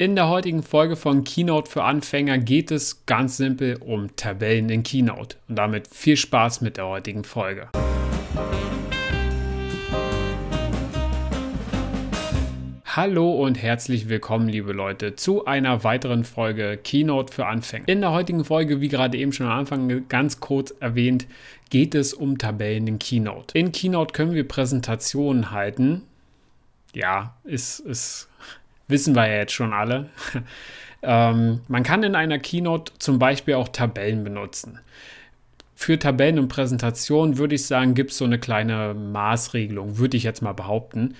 In der heutigen Folge von Keynote für Anfänger geht es ganz simpel um Tabellen in Keynote. Und damit viel Spaß mit der heutigen Folge. Hallo und herzlich willkommen, liebe Leute, zu einer weiteren Folge Keynote für Anfänger. In der heutigen Folge, wie gerade eben schon am Anfang ganz kurz erwähnt, geht es um Tabellen in Keynote. In Keynote können wir Präsentationen halten. Ja, ist, ist wissen wir ja jetzt schon alle. ähm, man kann in einer Keynote zum Beispiel auch Tabellen benutzen. Für Tabellen und Präsentationen würde ich sagen, gibt es so eine kleine Maßregelung, würde ich jetzt mal behaupten.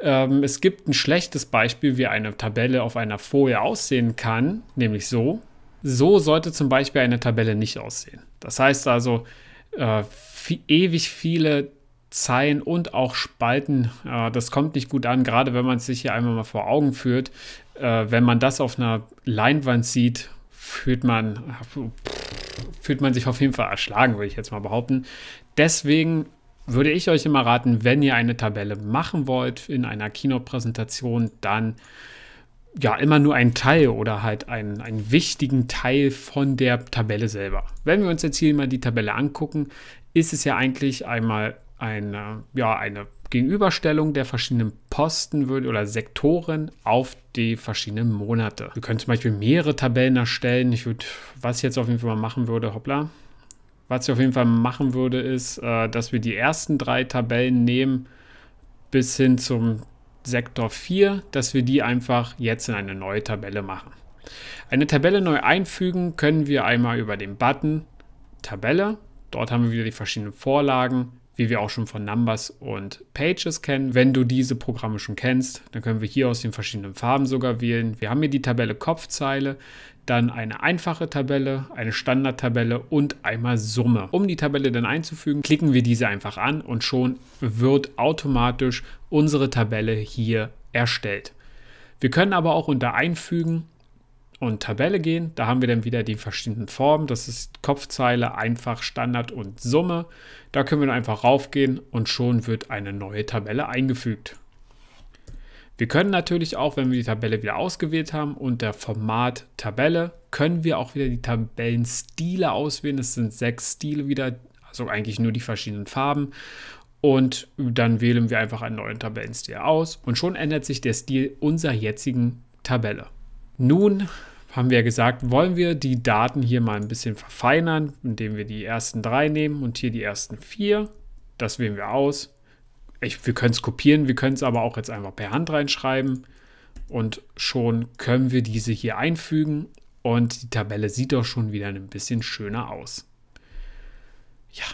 Ähm, es gibt ein schlechtes Beispiel, wie eine Tabelle auf einer Folie aussehen kann, nämlich so. So sollte zum Beispiel eine Tabelle nicht aussehen. Das heißt also, äh, ewig viele Zeilen und auch Spalten. Äh, das kommt nicht gut an, gerade wenn man es sich hier einmal mal vor Augen führt. Äh, wenn man das auf einer Leinwand sieht, fühlt man, fühlt man sich auf jeden Fall erschlagen, würde ich jetzt mal behaupten. Deswegen würde ich euch immer raten, wenn ihr eine Tabelle machen wollt in einer Kinopräsentation, dann ja immer nur einen Teil oder halt einen, einen wichtigen Teil von der Tabelle selber. Wenn wir uns jetzt hier mal die Tabelle angucken, ist es ja eigentlich einmal eine, ja, eine Gegenüberstellung der verschiedenen Posten würde oder Sektoren auf die verschiedenen Monate. Wir können zum Beispiel mehrere Tabellen erstellen. Ich würde, was ich jetzt auf jeden Fall mal machen würde, hoppla. Was ich auf jeden Fall machen würde, ist, äh, dass wir die ersten drei Tabellen nehmen bis hin zum Sektor 4, dass wir die einfach jetzt in eine neue Tabelle machen. Eine Tabelle neu einfügen können wir einmal über den Button Tabelle. Dort haben wir wieder die verschiedenen Vorlagen, die wir auch schon von Numbers und Pages kennen. Wenn du diese Programme schon kennst, dann können wir hier aus den verschiedenen Farben sogar wählen. Wir haben hier die Tabelle Kopfzeile, dann eine einfache Tabelle, eine Standardtabelle und einmal Summe. Um die Tabelle dann einzufügen, klicken wir diese einfach an und schon wird automatisch unsere Tabelle hier erstellt. Wir können aber auch unter Einfügen und Tabelle gehen. Da haben wir dann wieder die verschiedenen Formen. Das ist Kopfzeile, einfach, Standard und Summe. Da können wir dann einfach raufgehen und schon wird eine neue Tabelle eingefügt. Wir können natürlich auch, wenn wir die Tabelle wieder ausgewählt haben, unter Format Tabelle, können wir auch wieder die Tabellenstile auswählen. Es sind sechs Stile wieder, also eigentlich nur die verschiedenen Farben. Und dann wählen wir einfach einen neuen Tabellenstil aus und schon ändert sich der Stil unserer jetzigen Tabelle. Nun haben wir gesagt, wollen wir die Daten hier mal ein bisschen verfeinern, indem wir die ersten drei nehmen und hier die ersten vier. Das wählen wir aus. Ich, wir können es kopieren, wir können es aber auch jetzt einfach per Hand reinschreiben. Und schon können wir diese hier einfügen. Und die Tabelle sieht doch schon wieder ein bisschen schöner aus. Ja,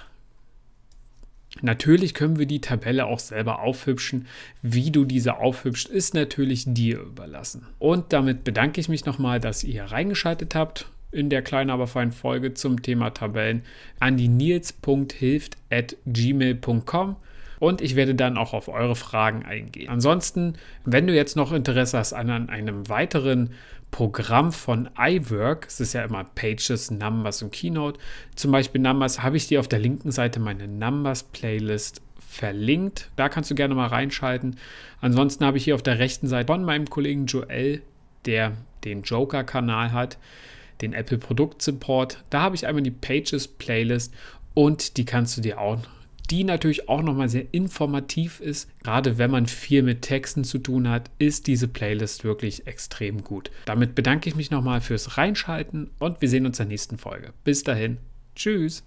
Natürlich können wir die Tabelle auch selber aufhübschen. Wie du diese aufhübscht, ist natürlich dir überlassen. Und damit bedanke ich mich nochmal, dass ihr reingeschaltet habt in der kleinen, aber feinen Folge zum Thema Tabellen an die nils.hilft.gmail.com. gmail.com und ich werde dann auch auf eure Fragen eingehen. Ansonsten, wenn du jetzt noch Interesse hast an einem weiteren Programm von iWork, es ist ja immer Pages, Numbers und Keynote, zum Beispiel Numbers, habe ich dir auf der linken Seite meine Numbers-Playlist verlinkt. Da kannst du gerne mal reinschalten. Ansonsten habe ich hier auf der rechten Seite von meinem Kollegen Joel, der den Joker-Kanal hat, den Apple Produkt Support. Da habe ich einmal die Pages Playlist und die kannst du dir auch die natürlich auch nochmal sehr informativ ist. Gerade wenn man viel mit Texten zu tun hat, ist diese Playlist wirklich extrem gut. Damit bedanke ich mich nochmal fürs Reinschalten und wir sehen uns in der nächsten Folge. Bis dahin, tschüss.